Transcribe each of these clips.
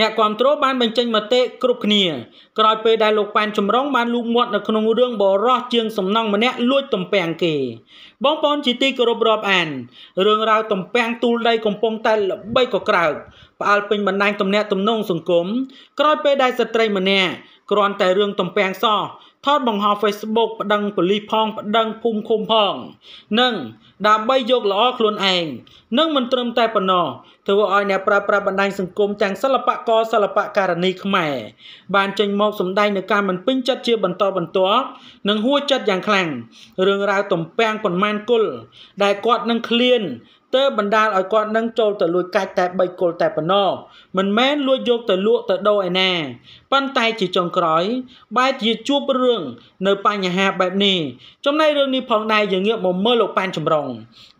អ្នកគ្រប់គ្រងបានបញ្ចេញមតិគ្រប់គ្នា ក្រោយពេលដែលលោកប៉ែនចម្រុងបានលូកមាត់នៅក្នុងរឿងបរោះជាងសំណងម្នាក់លួចទំពាំងគេ បងប្អូនជាទីគោរពរាប់អានរឿងរ៉ាវទំពាំងទូលដីកំពុងតែល្បីក៏ក្រោកផ្អើលពេញបណ្ដាញទំនាក់ទំនងសង្គមក្រោយពេលដែលស្ត្រីម្នាក់គ្រាន់តែរឿងទំពាំងសោះថតបង្ហោះ Facebook ប្តឹងប៉ូលីសផងប្តឹងភូមិឃុំផងនិងដើម្បីយកល្អខ្លួនឯងនិងមិនត្រឹមតែប៉ុណ្ណោះធ្វើឲ្យអ្នកប្រើប្រាស់បណ្ដាញសង្គមទាំងសិល្បករសិល្បករនីខ្មែរបានចេញមកសម្ដែងនៅការមិនពេញចិត្តជាបន្តបន្ទាប់និងហួចចិត្តយ៉ាងខ្លាំងរឿងរ៉ាវទំពាំងប៉ុន្មានគុលដែលគាត់នឹងឃ្លានទើបបណ្ដាលឲ្យគាត់នឹងចូលទៅលួចកាច់តែ3គល់តែប៉ុណ្ណោះមិនមែនលួចយកទៅលក់ទៅដូរឯណាប៉ុន្តែជាចុងក្រោយបែរជាជួបរឿងនៅបញ្ហាបែបនេះចំណែករឿងនេះផងដែរយើងងាកមកមើលលោកប៉ានចម្រុងង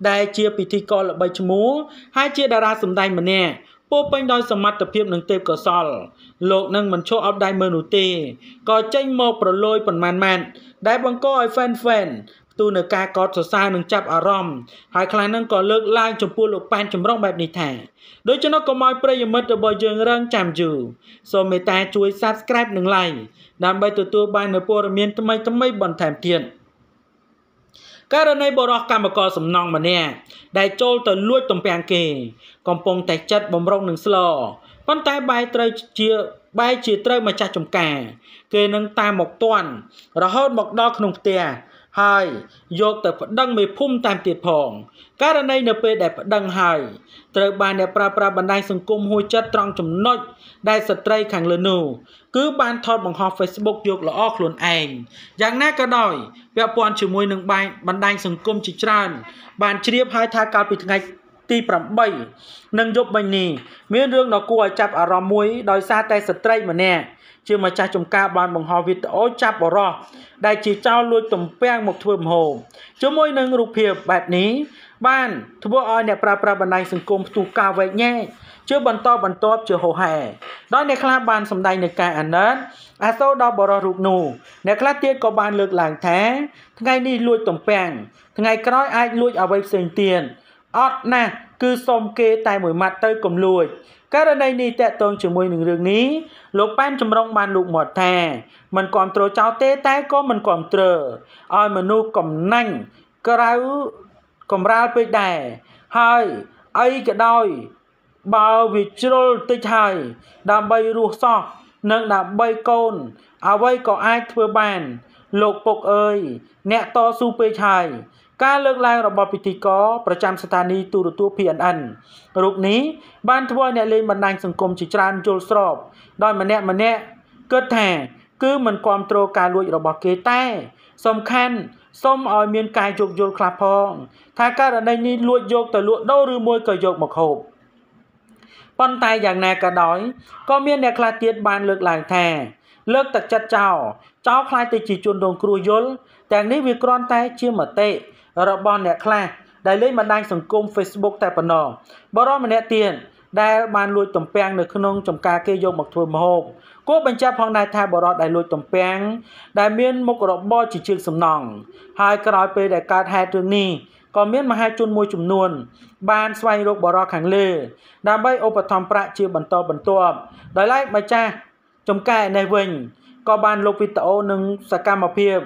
ដែលជាពិធីករល្បីឈ្មោះហើយជាតារាសម្ដែងម្នាក់ពោពេញដោយសមត្ថភាពនិងទេពកោសលលោកនឹងមិនឈរអត់ដៃមើលនោះទេក៏ចេញមកប្រឡូយប៉ុន្មានម៉ាត់ដែលបង្កឲ្យ fan fan ទូនៅការកោតសរសើរនិងចាប់អារម្មណ៍ហើយខ្លះនឹងក៏លើកឡើងចំពោះលោកប៉ែនចម្រុងបែបនេះថាដូច្នោះកុំឲ្យប្រិយមិត្តរបស់យើងរងចាំយូរសូមមេត្តាជួយ Subscribe និង Like ដើម្បីទទួលបាននូវព័ត៌មានថ្មីៗបន្ថែមទៀត។ករណីបរោះកម្មករសំណងម្នាក់ដែលចូលទៅលួចទំពាំងគេ កំពុងតែចាត់បំរុងនឹងស្លប៉ុន្តែបែរត្រូវជាបែរជាត្រូវម្ចាស់ចំការ គេនឹងតាមមកទាន់រហូតមកដល់ក្នុងផ្ទះហើយយកទៅប្តឹង មេភូមិតាមទៀតផង ករណីនៅពេលដែលប្តឹងហើយត្រូវបានអ្នកប្រើប្រាស់បណ្ដាញសង្គមហួចចិត្តត្រង់ចំណុចដែលស្ត្រីខាងលើនោះគឺ បានថតបង្ហោះ Facebook យកល្អខ្លួនឯងយ៉ាងណាក៏ដោយពាក់ព័ន្ធជាមួយនឹងបណ្ដាញសង្គមជាច្រើនបានជ្រាបហើយថាកាលពីថ្ងៃទី8និងយប់មិញនេះមានរឿងដ៏គួរឲ្យចាប់អារម្មណ៍មួយដោយសារតែស្ត្រីម្នាក់ជាម្ចាស់ចំការ បានបង្ហោះវីដេអូចាប់បរោះដែលជាចោរលួចទំពាំងមកធ្វើម្ហូបជាមួយនឹងរូបភាពបែបនេះបាន ធ្វើឲ្យអ្នកប្រើប្រាស់បណ្ដាញសង្គមផ្ទុះការវែកញែកជាបន្តបន្ទាប់ជាហោហែ ដោយអ្នកខ្លះបានសម្ដែងនឹងការអាណិតអាសូរដល់បរិសរូបនោះអ្នកខ្លះទៀតក៏បាន លើកឡើងថាថ្ងៃនេះលួចទំពាំងថ្ងៃក្រោយអាចលួច អ្វីផ្សេងទៀតអត់ណាស់គឺសុំគេតែមួយម៉ាត់ទៅកំលួចករណីនេះតកតងជាមួយនឹងរឿងនេះលោកប៉ែនចម្រុងបានលោកមាត់ថាมันគ្រប់គ្រងចោលទេតែក៏มันគ្រប់គ្រងឲ្យមនុស្សកំណាញ់ក្រៅកំរាលពេកដែរហើយអីក៏ដោយបើវាជ្រុលតិចហើយដើម្បីរស់សោះនិងដើម្បីកូនអ្វីក៏អាចធ្វើបាន លោកពុកអើយអ្នកតស៊ូពេកហើយការលើកឡើងរបស់ពិធីករប្រចាំស្ថានីយ៍ទូរទស្សន៍ PNN រូបនេះបានធ្វើឲ្យអ្នកលេងបណ្ដាញសង្គមជាច្រើនយល់ស្របដោយម្នាក់ម្នាក់គិតថាគឺមិនគ្រប់គ្រងការលួចរបស់គេតែសំខាន់សូមឲ្យមានការយោគយល់ខ្លះផងថាករណីនេះលួចយកទៅលក់ដូរឬមួយក៏យកមកហូបប៉ុន្តែយ៉ាងណាក៏ដោយក៏មានអ្នកខ្លះទៀតបានលើកឡើងថាលើកទឹកចិត្តចោលចោលខ្លាចទៅជាជនរងគ្រោះយល់ទាំងនេះវាគ្រាន់តែជាមតិរបស់អ្នកខ្លះដែលលេងបណ្ដាញសង្គម Facebook តែប៉ុណ្ណោះបរិមម្នាក់ទៀតដែលបានលួចទំពាំងនៅក្នុងចំការគេយកមកធ្វើម្ហូបគួរបញ្ជាក់ផងដែរថាបរិវដែលលួចទំពាំងដែលមានមុខរបរជាជាងសំណង់ហើយក្រោយពេលដែលកើតហេតុរឿងនេះក៏មានមហាជនមួយចំនួនបានស្វែងរកបរិវខាងលើដើម្បីឧបត្ថម្ភប្រាក់ជាបន្តបន្ទាប់ដោយឡែកម្ចាស់ចំការនេះវិញក៏បានលុបវីដេអូនិងសកម្មភាព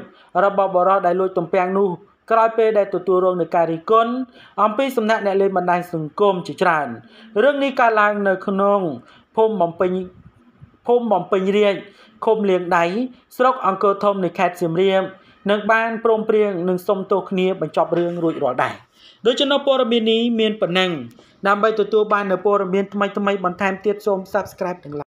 របស់បរិវដែលលួចទំពាំងនោះក្រោយពេលដែលទទួលរងនឹងការរិះគន់អំពីសំណាក់អ្នកលេងបណ្ដាញសង្គមជាច្រើនរឿងនេះកើតឡើងនៅក្នុងភូមិបំពេញភូមិបំពេញរាជឃុំលៀងដៃស្រុកអង្គរធំនៃខេត្តសៀមរាបនឹងបាន ព្រមព្រៀងនឹងសុំទោសគ្នាបញ្ចប់រឿងរួចរាល់ដែរដូច្នេះនៅព័ត៌មាននេះមានប៉ុណ្ណឹងដើម្បីទទួលបាននូវព័ត៌មានថ្មីៗបន្ថែមទៀតសូម Subscribe ទាំង